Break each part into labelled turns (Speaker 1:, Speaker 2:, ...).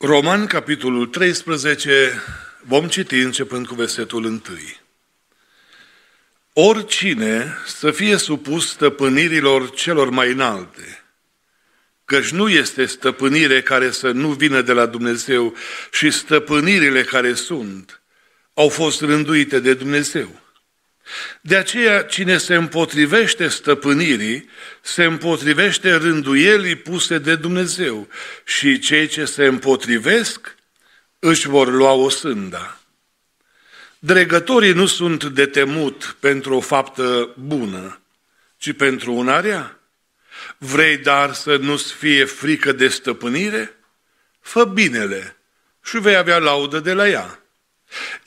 Speaker 1: Roman, capitolul 13, vom citi începând cu versetul 1. Oricine să fie supus stăpânirilor celor mai înalte, căci nu este stăpânire care să nu vină de la Dumnezeu și stăpânirile care sunt au fost rânduite de Dumnezeu. De aceea, cine se împotrivește stăpânirii, se împotrivește rânduielii puse de Dumnezeu și cei ce se împotrivesc își vor lua o sânda. Dregătorii nu sunt de temut pentru o faptă bună, ci pentru un area. Vrei dar să nu-ți fie frică de stăpânire? Fă binele și vei avea laudă de la ea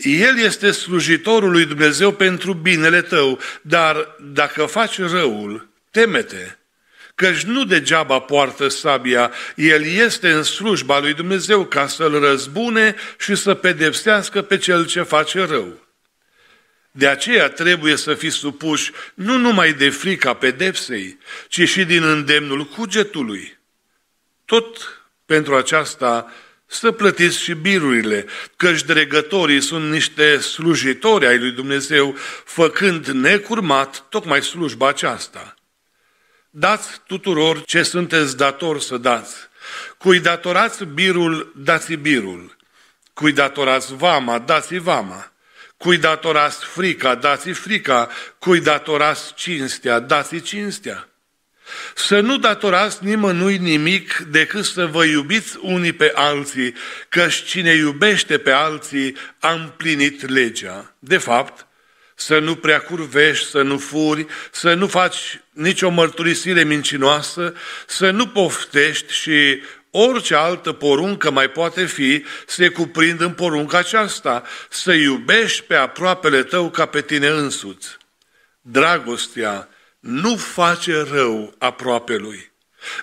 Speaker 1: el este slujitorul lui Dumnezeu pentru binele tău, dar dacă faci răul, temete, căci nu degeaba poartă sabia, el este în slujba lui Dumnezeu ca să-l răzbune și să pedepsească pe cel ce face rău. De aceea trebuie să fii supuși nu numai de frica pedepsei, ci și din îndemnul cugetului. Tot pentru aceasta să plătiți și birurile, căci dregătorii sunt niște slujitori ai lui Dumnezeu, făcând necurmat tocmai slujba aceasta. Dați tuturor ce sunteți dator să dați. Cui datorați birul, dați birul. Cui datorați vama, dați vama. Cui datorați frica, dați frica. Cui datorați cinstea, dați cinstea. Să nu datorați nimănui nimic decât să vă iubiți unii pe alții, căci cine iubește pe alții a împlinit legea. De fapt, să nu prea curvești, să nu furi, să nu faci nicio mărturisire mincinoasă, să nu poftești și orice altă poruncă mai poate fi, se cuprind în porunca aceasta, să iubești pe aproapele tău ca pe tine însuți. Dragostea nu face rău aproape lui.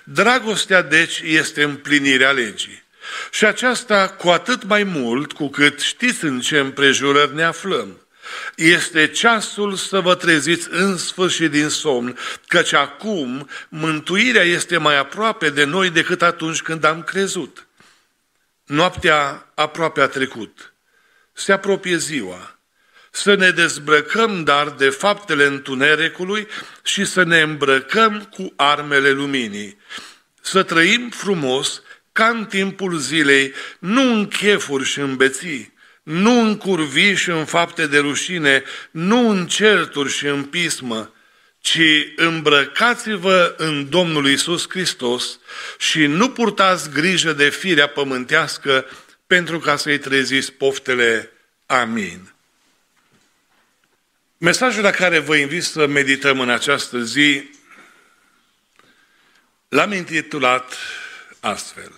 Speaker 1: Dragostea, deci, este împlinirea legii. Și aceasta cu atât mai mult cu cât știți în ce împrejurări ne aflăm. Este ceasul să vă treziți în sfârșit din somn, căci acum mântuirea este mai aproape de noi decât atunci când am crezut. Noaptea aproape a trecut. Se apropie ziua să ne dezbrăcăm dar de faptele întunericului și să ne îmbrăcăm cu armele luminii. Să trăim frumos ca în timpul zilei, nu în chefuri și în beții, nu în curvi și în fapte de rușine, nu în certuri și în pismă, ci îmbrăcați-vă în Domnul Isus Hristos și nu purtați grijă de firea pământească pentru ca să-i treziți poftele. Amin. Mesajul la care vă invit să medităm în această zi l-am intitulat astfel.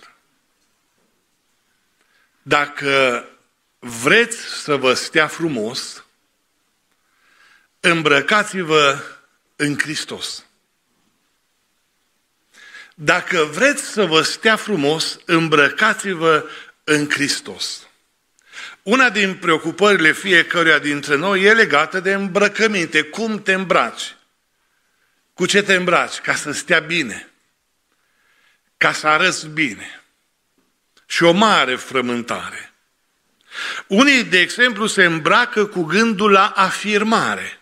Speaker 1: Dacă vreți să vă stea frumos, îmbrăcați-vă în Hristos. Dacă vreți să vă stea frumos, îmbrăcați-vă în Hristos. Una din preocupările fiecăruia dintre noi e legată de îmbrăcăminte. Cum te îmbraci? Cu ce te îmbraci? Ca să stea bine. Ca să arăți bine. Și o mare frământare. Unii, de exemplu, se îmbracă cu gândul la afirmare.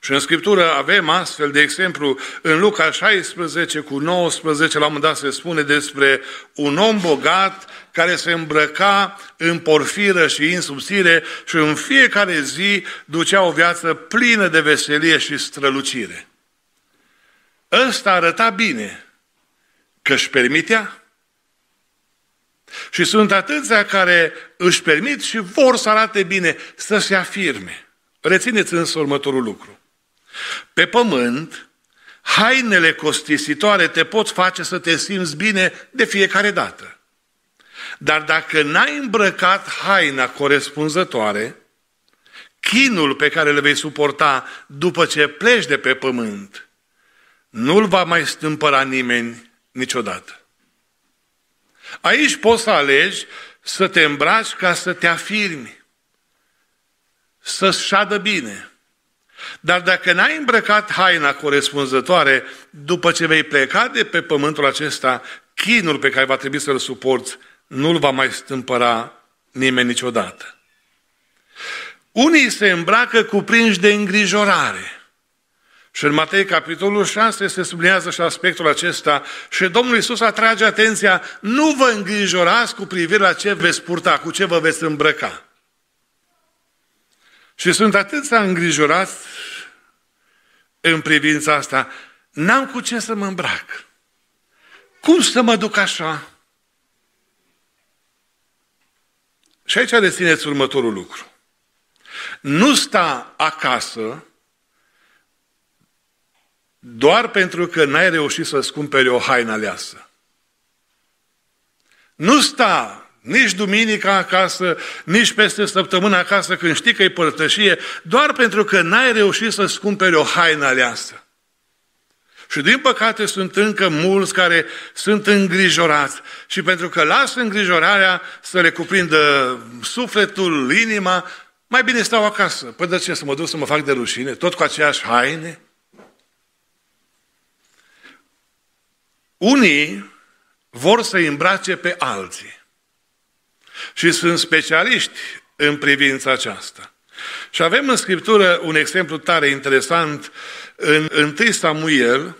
Speaker 1: Și în Scriptură avem astfel de exemplu în Luca 16 cu 19, la un moment dat se spune despre un om bogat care se îmbrăca în porfiră și în subțire și în fiecare zi ducea o viață plină de veselie și strălucire. Ăsta arăta bine că își permitea. Și sunt atâția care își permit și vor să arate bine, să se afirme. Rețineți însă următorul lucru. Pe pământ, hainele costisitoare te pot face să te simți bine de fiecare dată. Dar dacă n-ai îmbrăcat haina corespunzătoare, chinul pe care le vei suporta după ce pleci de pe pământ, nu-l va mai stâmpăra nimeni niciodată. Aici poți să alegi să te îmbraci ca să te afirmi, să-ți șadă bine, dar dacă n-ai îmbrăcat haina corespunzătoare după ce vei pleca de pe pământul acesta, chinul pe care va trebui să-l suporți nu-l va mai stâmpăra nimeni niciodată. Unii se îmbracă cuprinși de îngrijorare. Și în Matei, capitolul 6, se sublinează și aspectul acesta. Și Domnul Iisus atrage atenția, nu vă îngrijorați cu privire la ce veți purta, cu ce vă veți îmbrăca. Și sunt atât să îngrijorat în privința asta. N-am cu ce să mă îmbrac. Cum să mă duc așa? Și aici rețineți următorul lucru. Nu sta acasă doar pentru că n-ai reușit să-ți cumperi o haină aleasă. Nu sta nici duminica acasă, nici peste săptămână acasă când știi că e părtășie, doar pentru că n-ai reușit să-ți cumpere o haină aleasă. Și din păcate sunt încă mulți care sunt îngrijorați și pentru că lasă îngrijorarea să le cuprindă sufletul, inima, mai bine stau acasă. Păi de ce să mă duc să mă fac de rușine? Tot cu aceeași haine? Unii vor să îmbrace pe alții. Și sunt specialiști în privința aceasta. Și avem în Scriptură un exemplu tare interesant în 1 Samuel,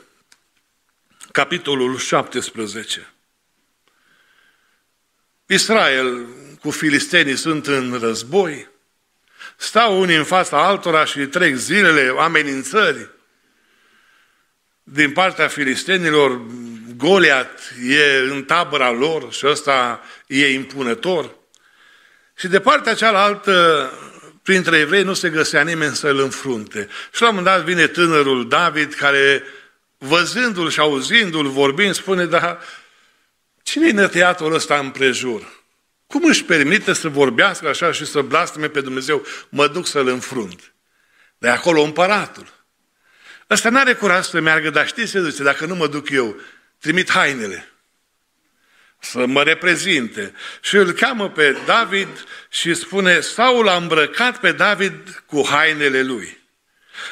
Speaker 1: capitolul 17. Israel cu filistenii sunt în război, stau unii în fața altora și trec zilele amenințări din partea filistenilor, Goliat e în tabăra lor și ăsta e impunător. Și de partea cealaltă, printre evrei, nu se găsea nimeni să-l înfrunte. Și la un moment dat vine tânărul David, care văzându-l și auzindu-l vorbind, spune, dar cine-i nătăiatul ăsta împrejur? Cum își permite să vorbească așa și să blasteme pe Dumnezeu? Mă duc să-l înfrunt. De acolo împăratul. Ăsta n-are curaj să meargă, dar știi, se zice, dacă nu mă duc eu, trimit hainele să mă reprezinte. Și îl cheamă pe David și spune, Saul a îmbrăcat pe David cu hainele lui.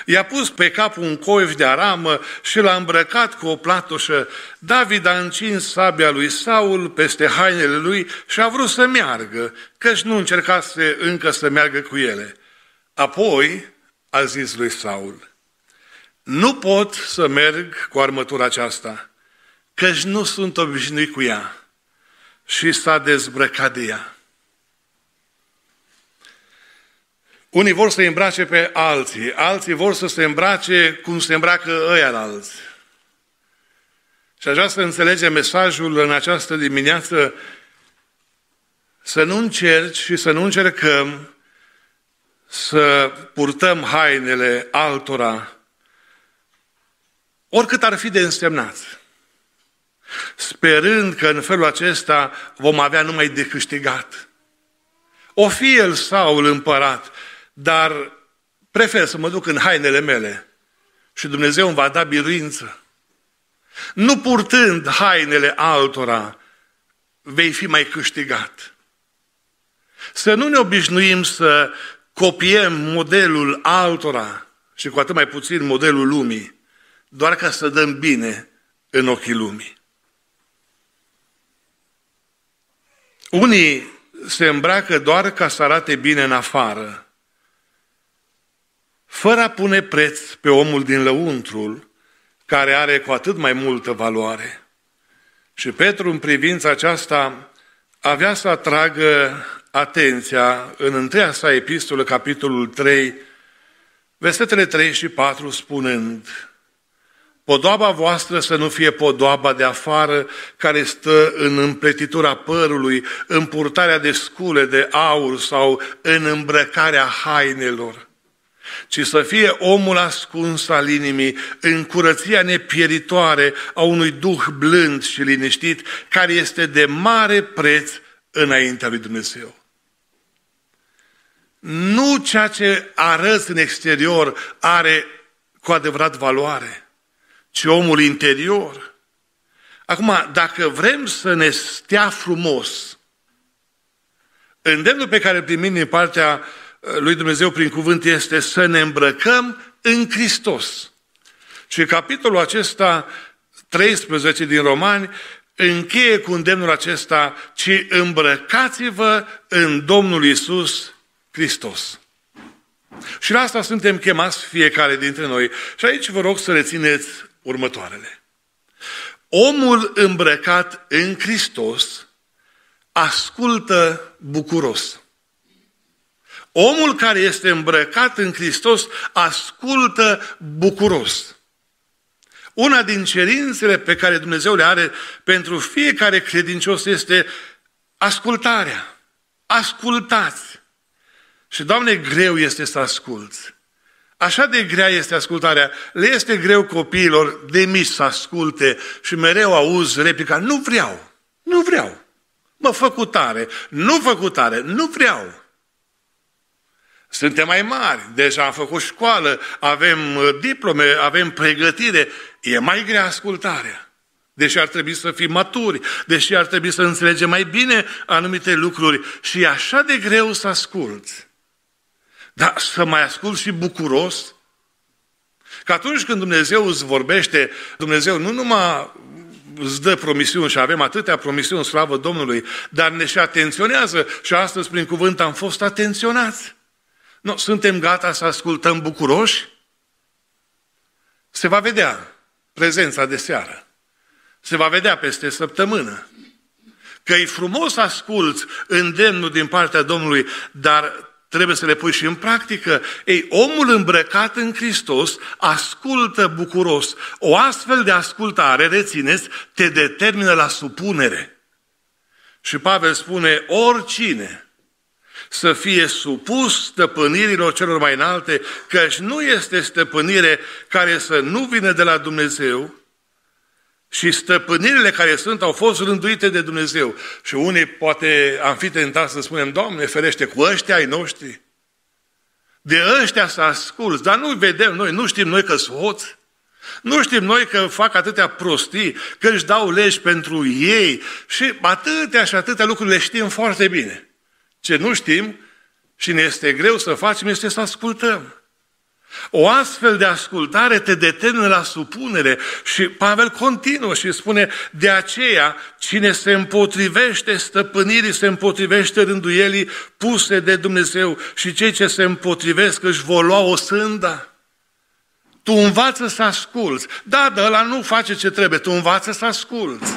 Speaker 1: I-a pus pe cap un coif de aramă și l-a îmbrăcat cu o platoșă. David a încins sabia lui Saul peste hainele lui și a vrut să meargă, căci nu încercase încă să meargă cu ele. Apoi a zis lui Saul, nu pot să merg cu armătura aceasta căci nu sunt obișnuit cu ea. Și s-a dezbrăcat de ea. Unii vor să îmbrace pe alții, alții vor să se îmbrace cum se îmbracă ăia la alții. Și aș vrea să înțelegem mesajul în această dimineață, să nu încerci și să nu încercăm să purtăm hainele altora, oricât ar fi de însemnați sperând că în felul acesta vom avea numai de câștigat. O fi el sau împărat, dar prefer să mă duc în hainele mele și Dumnezeu îmi va da biruință. Nu purtând hainele altora, vei fi mai câștigat. Să nu ne obișnuim să copiem modelul altora și cu atât mai puțin modelul lumii, doar ca să dăm bine în ochii lumii. Unii se îmbracă doar ca să arate bine în afară, fără a pune preț pe omul din lăuntrul, care are cu atât mai multă valoare. Și Petru, în privința aceasta, avea să atragă atenția în întreia sa epistolă, capitolul 3, versetele 3 și 4, spunând Podoaba voastră să nu fie podoaba de afară care stă în împletitura părului, în purtarea de scule de aur sau în îmbrăcarea hainelor, ci să fie omul ascuns al inimii în curăția nepieritoare a unui duh blând și liniștit care este de mare preț înaintea lui Dumnezeu. Nu ceea ce arăți în exterior are cu adevărat valoare – ci omul interior. Acum, dacă vrem să ne stea frumos, îndemnul pe care îl primim din partea uh, lui Dumnezeu prin cuvânt este să ne îmbrăcăm în Hristos. Și capitolul acesta, 13 din Romani, încheie cu îndemnul acesta, ci îmbrăcați-vă în Domnul Isus Hristos. Și la asta suntem chemați fiecare dintre noi. Și aici vă rog să rețineți următoarele. Omul îmbrăcat în Hristos ascultă bucuros. Omul care este îmbrăcat în Hristos ascultă bucuros. Una din cerințele pe care Dumnezeu le are pentru fiecare credincios este ascultarea. Ascultați! Și, Doamne, greu este să asculți. Așa de grea este ascultarea. Le este greu copiilor de mici să asculte și mereu auz replica, nu vreau, nu vreau. Mă, făcutare, nu făcutare, nu vreau. Suntem mai mari, deja am făcut școală, avem uh, diplome, avem pregătire. E mai grea ascultarea. Deși ar trebui să fim maturi, deși ar trebui să înțelegem mai bine anumite lucruri și e așa de greu să asculți. Dar să mai ascult și bucuros? Că atunci când Dumnezeu îți vorbește, Dumnezeu nu numai îți dă promisiuni și avem atâtea promisiuni, slavă Domnului, dar ne și atenționează și astăzi prin cuvânt am fost atenționați. No, suntem gata să ascultăm bucuroși? Se va vedea prezența de seară. Se va vedea peste săptămână. Că e frumos să asculți îndemnul din partea Domnului, dar trebuie să le pui și în practică. Ei, omul îmbrăcat în Hristos ascultă bucuros. O astfel de ascultare, rețineți, te determină la supunere. Și Pavel spune, oricine să fie supus stăpânirilor celor mai înalte, căci nu este stăpânire care să nu vină de la Dumnezeu, și stăpânirile care sunt au fost rânduite de Dumnezeu. Și unii poate am fi tentați să spunem, Doamne, ferește cu ăștia ai noștri. De ăștia s-a asculți, dar nu vedem noi, nu știm noi că sunt Nu știm noi că fac atâtea prostii, că își dau legi pentru ei și atâtea și atâtea lucruri le știm foarte bine. Ce nu știm și ne este greu să facem este să ascultăm. O astfel de ascultare te detenă la supunere și Pavel continuă și spune de aceea cine se împotrivește stăpânirii, se împotrivește rânduielii puse de Dumnezeu și cei ce se împotrivesc își vor lua o sânda. Tu învață să asculți. Da, dar ăla nu face ce trebuie, tu învață să asculți.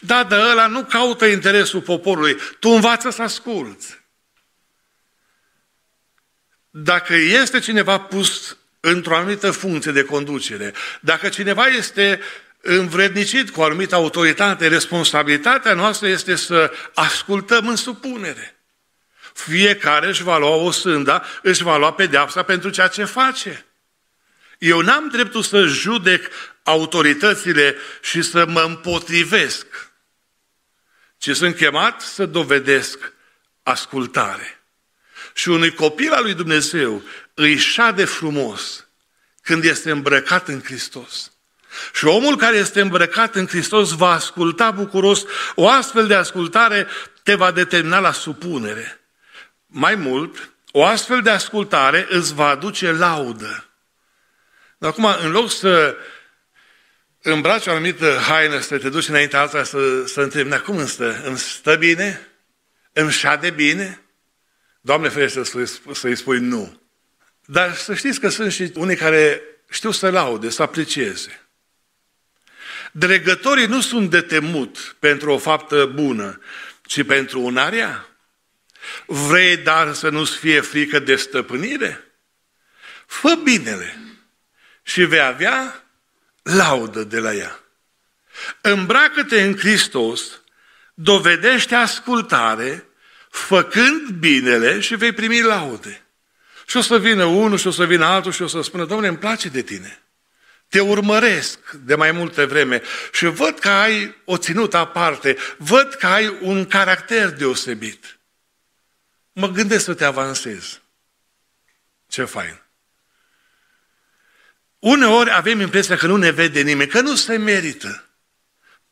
Speaker 1: Da, dar ăla nu caută interesul poporului, tu învață să asculți dacă este cineva pus într-o anumită funcție de conducere, dacă cineva este învrednicit cu o anumită autoritate, responsabilitatea noastră este să ascultăm în supunere. Fiecare își va lua o sânda, își va lua pedeapsa pentru ceea ce face. Eu n-am dreptul să judec autoritățile și să mă împotrivesc, ci sunt chemat să dovedesc ascultare. Și unui copil al lui Dumnezeu îi șade frumos când este îmbrăcat în Hristos. Și omul care este îmbrăcat în Hristos va asculta bucuros. O astfel de ascultare te va determina la supunere. Mai mult, o astfel de ascultare îți va aduce laudă. Dar acum, în loc să îmbraci o anumită haină, să te duci înaintea alta să, să întrebi, cum îmi stă? Îmi stă bine? Îmi șade bine? Doamne ferește să-i spui nu. Dar să știți că sunt și unii care știu să laude, să aprecieze. Dregătorii nu sunt de temut pentru o faptă bună, ci pentru unarea. Vrei dar să nu-ți fie frică de stăpânire? Fă binele și vei avea laudă de la ea. Îmbracă-te în Hristos, dovedește ascultare, făcând binele și vei primi laude. Și o să vină unul și o să vină altul și o să spună, Doamne, îmi place de tine. Te urmăresc de mai multe vreme și văd că ai o ținută aparte, văd că ai un caracter deosebit. Mă gândesc să te avansez. Ce fain! Uneori avem impresia că nu ne vede nimeni, că nu se merită.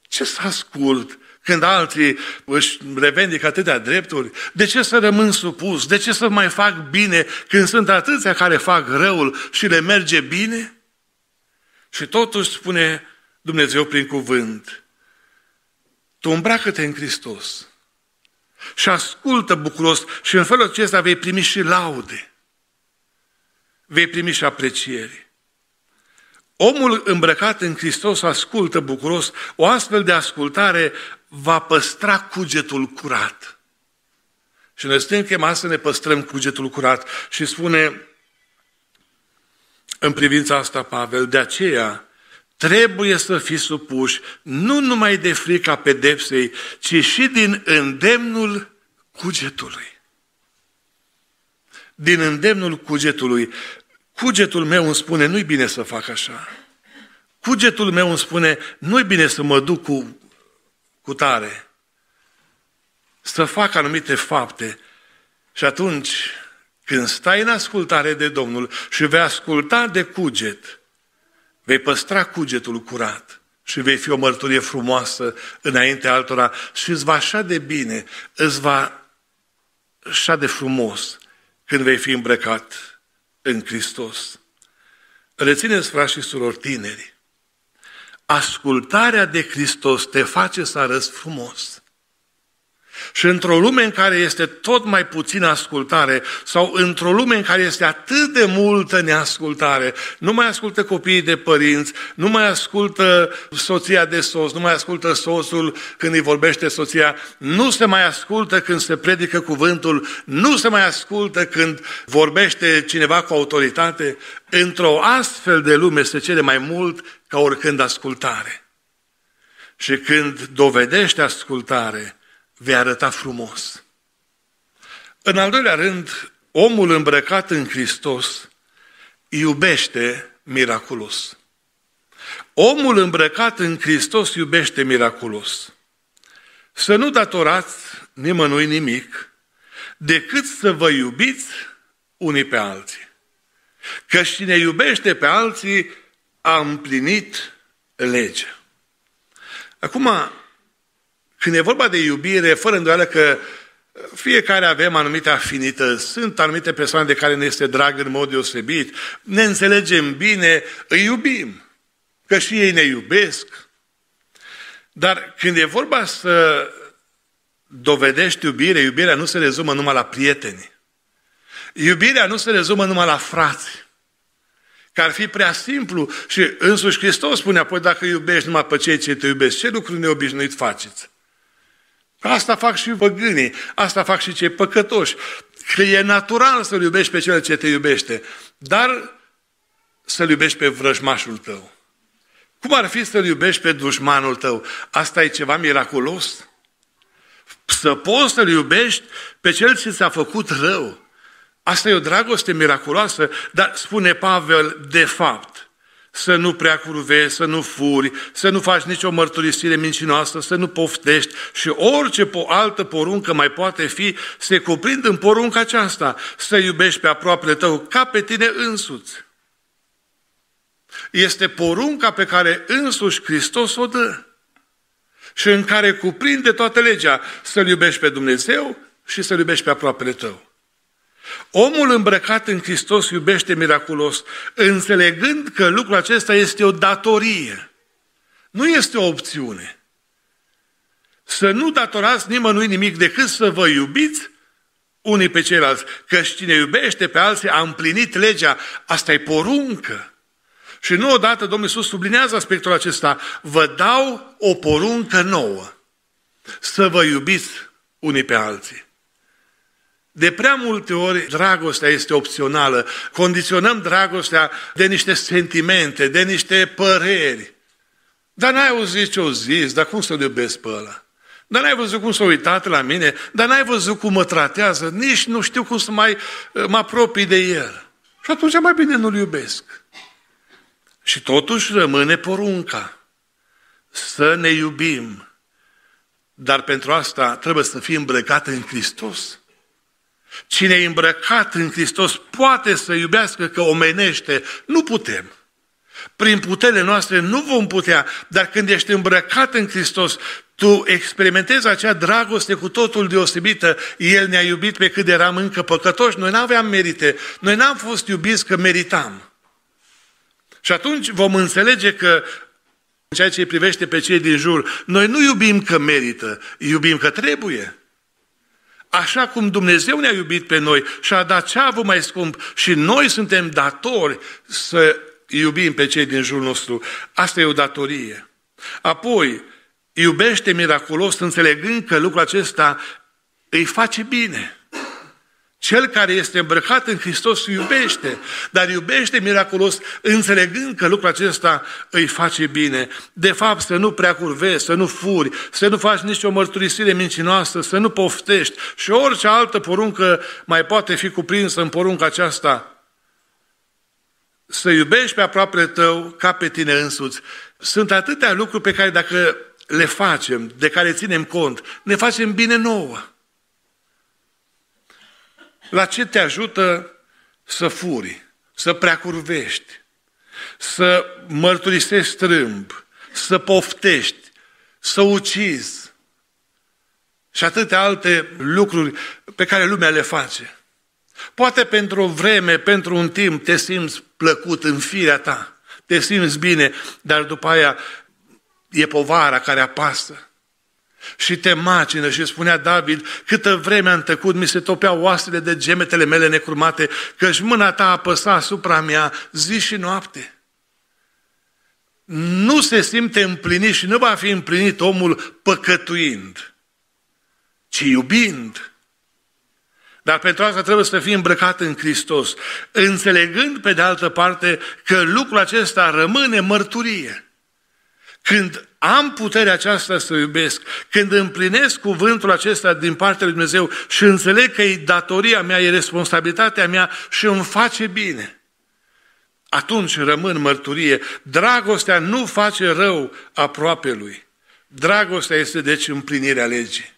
Speaker 1: Ce să ascult? când alții își revendică atâtea drepturi, de ce să rămân supus? De ce să mai fac bine când sunt atâția care fac răul și le merge bine? Și totuși spune Dumnezeu prin cuvânt, tu îmbracă-te în Hristos și ascultă bucuros și în felul acesta vei primi și laude, vei primi și aprecieri.” Omul îmbrăcat în Hristos ascultă bucuros, o astfel de ascultare va păstra cugetul curat. Și ne suntem chemați să ne păstrăm cugetul curat. Și spune în privința asta Pavel, de aceea trebuie să fii supuși nu numai de frica pedepsei, ci și din îndemnul cugetului. Din îndemnul cugetului. Cugetul meu îmi spune, nu-i bine să fac așa. Cugetul meu îmi spune, nu-i bine să mă duc cu, cu tare. Să fac anumite fapte. Și atunci, când stai în ascultare de Domnul și vei asculta de cuget, vei păstra cugetul curat și vei fi o mărturie frumoasă înainte altora și îți va așa de bine, îți va așa de frumos când vei fi îmbrăcat în Hristos. Rețineți, frați și surori tineri, ascultarea de Hristos te face să arăți frumos. Și într-o lume în care este tot mai puțină ascultare sau într-o lume în care este atât de multă neascultare, nu mai ascultă copiii de părinți, nu mai ascultă soția de sos, nu mai ascultă soțul când îi vorbește soția, nu se mai ascultă când se predică cuvântul, nu se mai ascultă când vorbește cineva cu autoritate, într-o astfel de lume se cere mai mult ca oricând ascultare. Și când dovedește ascultare, vei arăta frumos. În al doilea rând, omul îmbrăcat în Hristos iubește miraculos. Omul îmbrăcat în Hristos iubește miraculos. Să nu datorați nimănui nimic, decât să vă iubiți unii pe alții. Că cine iubește pe alții a împlinit legea. Acum, când e vorba de iubire, fără îndoială că fiecare avem anumite afinită, sunt anumite persoane de care ne este drag în mod deosebit, ne înțelegem bine, îi iubim, că și ei ne iubesc. Dar când e vorba să dovedești iubire, iubirea nu se rezumă numai la prieteni. Iubirea nu se rezumă numai la frați. Că ar fi prea simplu și însuși Hristos spune apoi dacă iubești numai pe cei ce te iubesc, ce lucruri neobișnuit faceți? Asta fac și păgânii, asta fac și cei păcătoși. Că e natural să-L iubești pe cel ce te iubește, dar să-L iubești pe vrăjmașul tău. Cum ar fi să-L iubești pe dușmanul tău? Asta e ceva miraculos? Să poți să-L iubești pe cel ce ți-a făcut rău. Asta e o dragoste miraculoasă, dar spune Pavel, de fapt, să nu prea curvezi, să nu furi, să nu faci nicio mărturisire mincinoasă, să nu poftești și orice altă poruncă mai poate fi, se cuprind în porunca aceasta, să iubești pe aproapele tău ca pe tine însuți. Este porunca pe care însuși Hristos o dă și în care cuprinde toată legea să-L iubești pe Dumnezeu și să-L iubești pe aproapele tău. Omul îmbrăcat în Hristos iubește miraculos, înțelegând că lucrul acesta este o datorie. Nu este o opțiune. Să nu datorați nimănui nimic decât să vă iubiți unii pe ceilalți. Că cine iubește pe alții a împlinit legea. Asta e poruncă. Și nu odată Domnul Iisus sublinează aspectul acesta. Vă dau o poruncă nouă. Să vă iubiți unii pe alții. De prea multe ori dragostea este opțională. Condiționăm dragostea de niște sentimente, de niște păreri. Dar n-ai auzit ce o zis, dar cum să-l iubesc pe ăla? Dar n-ai văzut cum s-a uitat la mine, dar n-ai văzut cum mă tratează, nici nu știu cum să mai eh, mă apropii de el. Și atunci mai bine nu-l iubesc. Și totuși rămâne porunca să ne iubim. Dar pentru asta trebuie să fim îmbrăcate în Hristos. Cine e îmbrăcat în Hristos poate să iubească că omenește. Nu putem. Prin puterile noastre nu vom putea, dar când ești îmbrăcat în Hristos, tu experimentezi acea dragoste cu totul deosebită. El ne-a iubit pe cât eram încă păcătoși. Noi nu aveam merite. Noi n-am fost iubiți că meritam. Și atunci vom înțelege că în ceea ce îi privește pe cei din jur, noi nu iubim că merită, iubim că trebuie. Așa cum Dumnezeu ne-a iubit pe noi și a dat ceavul mai scump și noi suntem datori să iubim pe cei din jurul nostru. Asta e o datorie. Apoi, iubește miraculos înțelegând că lucrul acesta îi face bine. Cel care este îmbrăcat în Hristos iubește, dar iubește miraculos, înțelegând că lucrul acesta îi face bine. De fapt, să nu prea curvezi, să nu furi, să nu faci nicio mărturisire mincinoasă, să nu poftești și orice altă poruncă mai poate fi cuprinsă în porunca aceasta. Să iubești pe aproape tău ca pe tine însuți. Sunt atâtea lucruri pe care dacă le facem, de care ținem cont, ne facem bine nouă. La ce te ajută să furi, să preacurvești, să mărturisești strâmb, să poftești, să ucizi și atâtea alte lucruri pe care lumea le face. Poate pentru o vreme, pentru un timp, te simți plăcut în firea ta, te simți bine, dar după aia e povara care apasă și te macină și spunea David, câtă vreme am tăcut, mi se topeau oastele de gemetele mele necurmate, căci mâna ta apăsa asupra mea zi și noapte. Nu se simte împlinit și nu va fi împlinit omul păcătuind, ci iubind. Dar pentru asta trebuie să fii îmbrăcat în Hristos, înțelegând pe de altă parte că lucrul acesta rămâne mărturie. Când am puterea aceasta să iubesc, când împlinesc cuvântul acesta din partea lui Dumnezeu și înțeleg că e datoria mea, e responsabilitatea mea și îmi face bine – atunci rămân mărturie. Dragostea nu face rău aproape lui. Dragostea este deci împlinirea legii.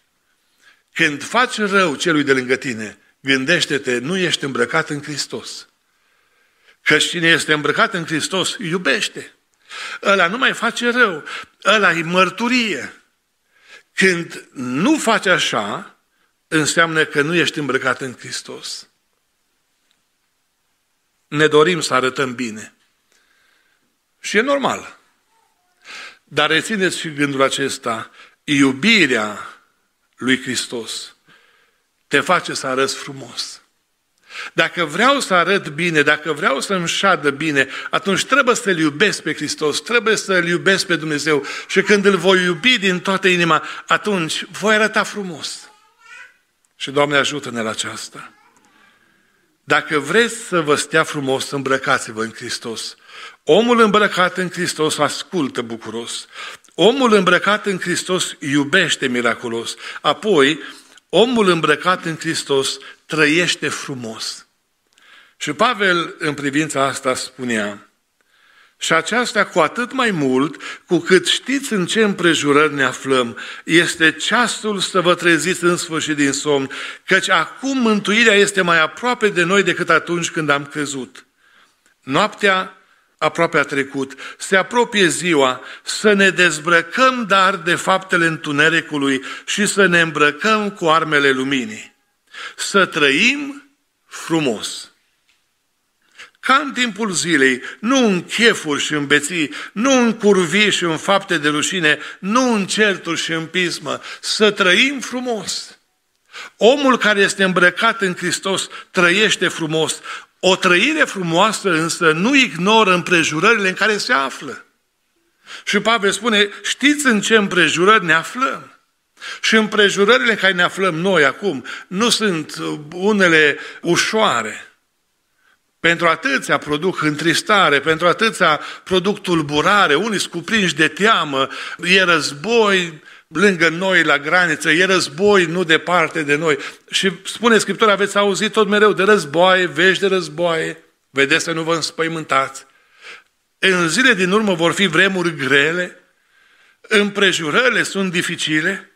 Speaker 1: Când faci rău celui de lângă tine, gândește-te, nu ești îmbrăcat în Hristos. Căci cine este îmbrăcat în Hristos, iubește. Ăla nu mai face rău, ăla e mărturie. Când nu faci așa, înseamnă că nu ești îmbrăcat în Hristos. Ne dorim să arătăm bine. Și e normal. Dar rețineți și gândul acesta, iubirea lui Hristos te face să arăți frumos. Dacă vreau să arăt bine, dacă vreau să îmi șadă bine, atunci trebuie să-L iubesc pe Hristos, trebuie să-L iubesc pe Dumnezeu și când îl voi iubi din toată inima, atunci voi arăta frumos. Și Doamne ajută-ne la aceasta. Dacă vreți să vă stea frumos, îmbrăcați-vă în Hristos. Omul îmbrăcat în Hristos ascultă bucuros. Omul îmbrăcat în Hristos iubește miraculos. Apoi, omul îmbrăcat în Hristos trăiește frumos. Și Pavel în privința asta spunea, și aceasta cu atât mai mult cu cât știți în ce împrejurări ne aflăm. Este ceasul să vă treziți în sfârșit din somn, căci acum mântuirea este mai aproape de noi decât atunci când am căzut. Noaptea aproape a trecut, se apropie ziua, să ne dezbrăcăm dar de faptele întunericului și să ne îmbrăcăm cu armele luminii. Să trăim frumos. Ca în timpul zilei, nu în chefuri și în beții, nu în curvii și în fapte de rușine, nu în certuri și în pismă, să trăim frumos. Omul care este îmbrăcat în Hristos trăiește frumos. O trăire frumoasă însă nu ignoră împrejurările în care se află. Și Pavel spune, știți în ce împrejurări ne aflăm? Și împrejurările care ne aflăm noi acum nu sunt uh, unele ușoare. Pentru atâția produc întristare, pentru atâția produc tulburare, unii scuprinși de teamă, e război lângă noi, la graniță, e război nu departe de noi. Și spune Scriptura, aveți auzi tot mereu de războaie, vești de războaie, vedeți să nu vă înspăimântați. În zile din urmă vor fi vremuri grele, împrejurările sunt dificile,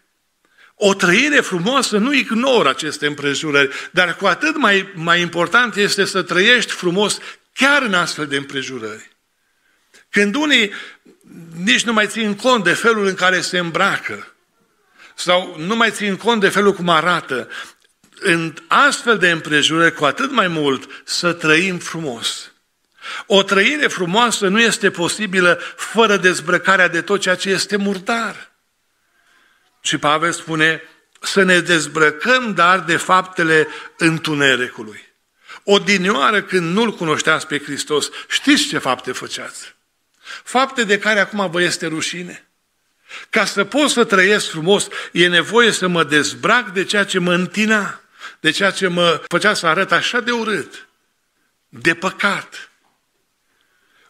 Speaker 1: o trăire frumoasă nu ignoră aceste împrejurări, dar cu atât mai, mai important este să trăiești frumos chiar în astfel de împrejurări. Când unii nici nu mai țin cont de felul în care se îmbracă sau nu mai țin cont de felul cum arată, în astfel de împrejurări, cu atât mai mult, să trăim frumos. O trăire frumoasă nu este posibilă fără dezbrăcarea de tot ceea ce este murdar. Și Pavel spune să ne dezbrăcăm, dar, de faptele întunericului. Odinioară, când nu-L cunoșteați pe Hristos, știți ce fapte făceați. Fapte de care acum vă este rușine. Ca să pot să trăiesc frumos, e nevoie să mă dezbrac de ceea ce mă întina, de ceea ce mă făcea să arăt așa de urât, de păcat.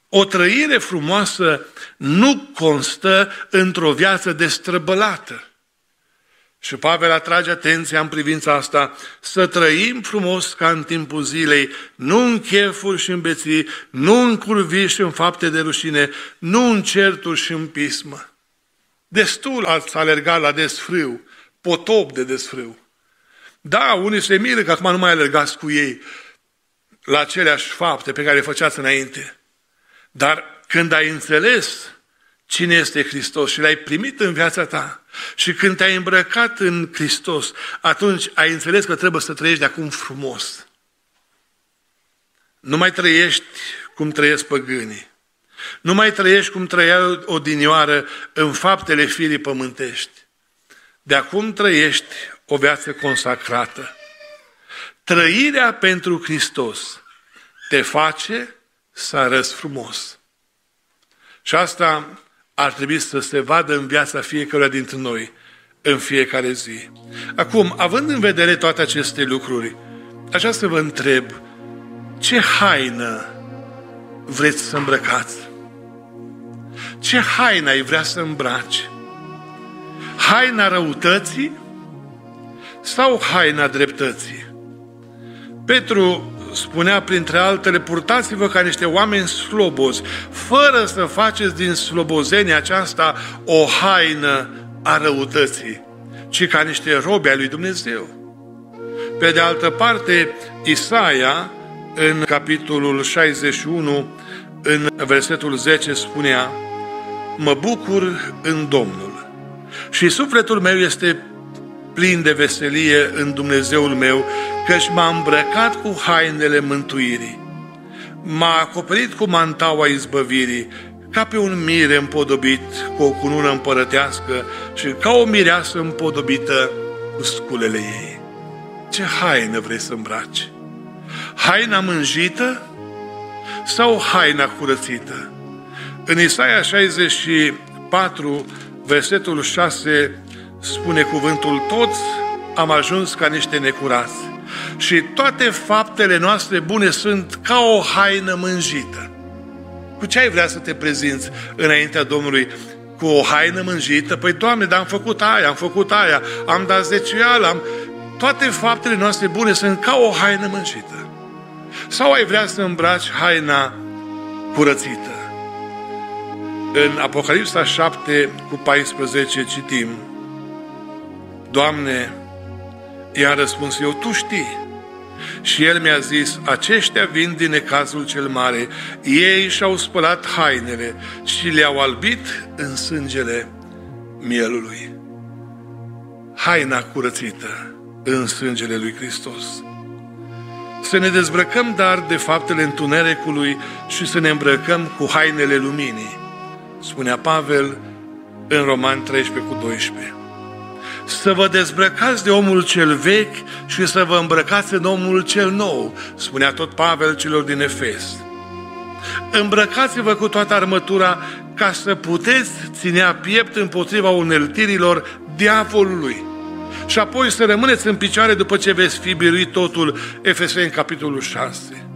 Speaker 1: O trăire frumoasă nu constă într-o viață destrăbălată. Și Pavel atrage atenția în privința asta să trăim frumos ca în timpul zilei, nu în chefuri și în beții, nu în curvi și în fapte de rușine, nu în certuri și în pismă. Destul ați alergat la desfrâu, potop de desfrâu. Da, unii se miră că acum nu mai alergați cu ei la aceleași fapte pe care le făceați înainte. Dar când ai înțeles cine este Hristos și l-ai primit în viața ta, și când te-ai îmbrăcat în Hristos, atunci ai înțeles că trebuie să trăiești de acum frumos. Nu mai trăiești cum trăiesc păgânii. Nu mai trăiești cum trăia odinioară în faptele firii pământești. De acum trăiești o viață consacrată. Trăirea pentru Hristos te face să arăți frumos. Și asta ar trebui să se vadă în viața fiecăruia dintre noi în fiecare zi. Acum, având în vedere toate aceste lucruri, aș vrea să vă întreb, ce haină vreți să îmbrăcați? Ce haină ai vrea să îmbraci? Haina răutății sau haina dreptății? Petru spunea printre altele, purtați-vă ca niște oameni slobozi, fără să faceți din slobozenia aceasta o haină a răutății, ci ca niște robi ai lui Dumnezeu. Pe de altă parte, Isaia, în capitolul 61, în versetul 10, spunea, Mă bucur în Domnul și sufletul meu este plin de veselie în Dumnezeul meu, căci m-a îmbrăcat cu hainele mântuirii. M-a acoperit cu mantaua izbăvirii, ca pe un mire împodobit cu o cunună împărătească și ca o mireasă împodobită cu sculele ei. Ce haină vrei să îmbraci? Haina mânjită sau haina curățită? În Isaia 64, versetul 6, spune cuvântul, toți am ajuns ca niște necurați și toate faptele noastre bune sunt ca o haină mânjită. Cu ce ai vrea să te prezinți înaintea Domnului? Cu o haină mânjită? Păi, Doamne, dar am făcut aia, am făcut aia, am dat zeciuială, am... Toate faptele noastre bune sunt ca o haină mânjită. Sau ai vrea să îmbraci haina curățită? În Apocalipsa 7 cu 14 citim Doamne, i-a răspuns eu, Tu știi. Și el mi-a zis, aceștia vin din necazul cel mare, ei și-au spălat hainele și le-au albit în sângele mielului. Haina curățită în sângele lui Hristos. Să ne dezbrăcăm dar de faptele întunericului și să ne îmbrăcăm cu hainele luminii, spunea Pavel în Roman 13 cu 12 să vă dezbrăcați de omul cel vechi și să vă îmbrăcați în omul cel nou, spunea tot Pavel celor din Efes. Îmbrăcați-vă cu toată armătura ca să puteți ținea piept împotriva uneltirilor diavolului. Și apoi să rămâneți în picioare după ce veți fi biruit totul, Efeseni capitolul 6.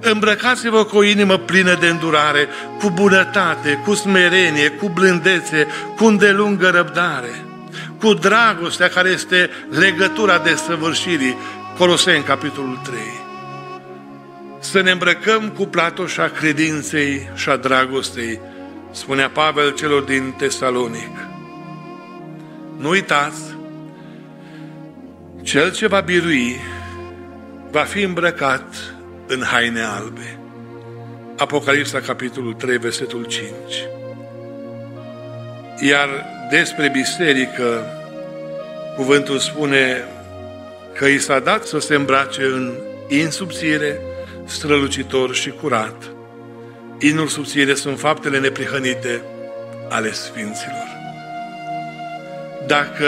Speaker 1: Îmbrăcați-vă cu o inimă plină de îndurare, cu bunătate, cu smerenie, cu blândețe, cu îndelungă răbdare cu dragostea care este legătura de săvârșirii, Coloseni, capitolul 3. Să ne îmbrăcăm cu platoșa credinței și a dragostei, spunea Pavel celor din Tesalonic. Nu uitați, cel ce va birui va fi îmbrăcat în haine albe. Apocalipsa, capitolul 3, versetul 5. Iar despre biserică, cuvântul spune că i s-a dat să se îmbrace în insubțire, strălucitor și curat. Inul subțire sunt faptele neprihănite ale Sfinților. Dacă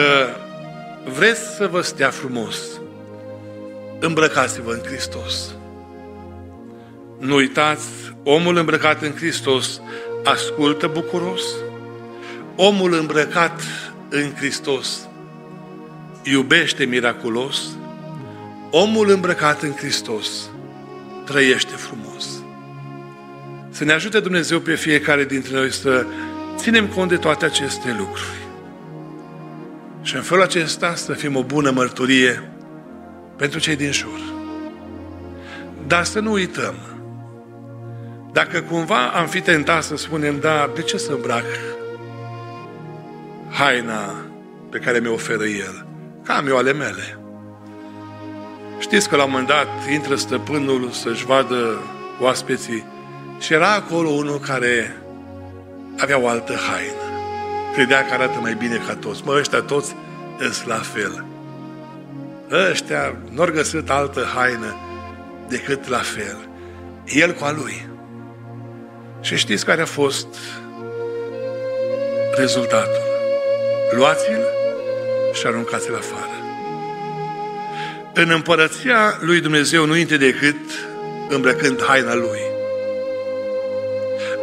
Speaker 1: vreți să vă stea frumos, îmbrăcați-vă în Hristos. Nu uitați, omul îmbrăcat în Hristos ascultă bucuros, omul îmbrăcat în Hristos iubește miraculos, omul îmbrăcat în Hristos trăiește frumos. Să ne ajute Dumnezeu pe fiecare dintre noi să ținem cont de toate aceste lucruri. Și în felul acesta să fim o bună mărturie pentru cei din jur. Dar să nu uităm, dacă cumva am fi tentat să spunem, da, de ce să îmbrac haina pe care mi-o oferă el. Cam eu ale mele. Știți că la un moment dat intră stăpânul să-și vadă oaspeții și era acolo unul care avea o altă haină. Credea că arată mai bine ca toți. Mă, ăștia toți îs la fel. Ăștia n-au găsit altă haină decât la fel. El cu a lui. Și știți care a fost rezultatul? luați-l și aruncați-l afară. În împărăția lui Dumnezeu nu intri decât îmbrăcând haina lui.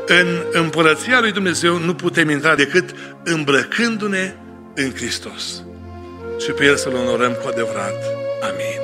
Speaker 1: În împărăția lui Dumnezeu nu putem intra decât îmbrăcându-ne în Hristos. Și pe El să-L onorăm cu adevărat. Amin.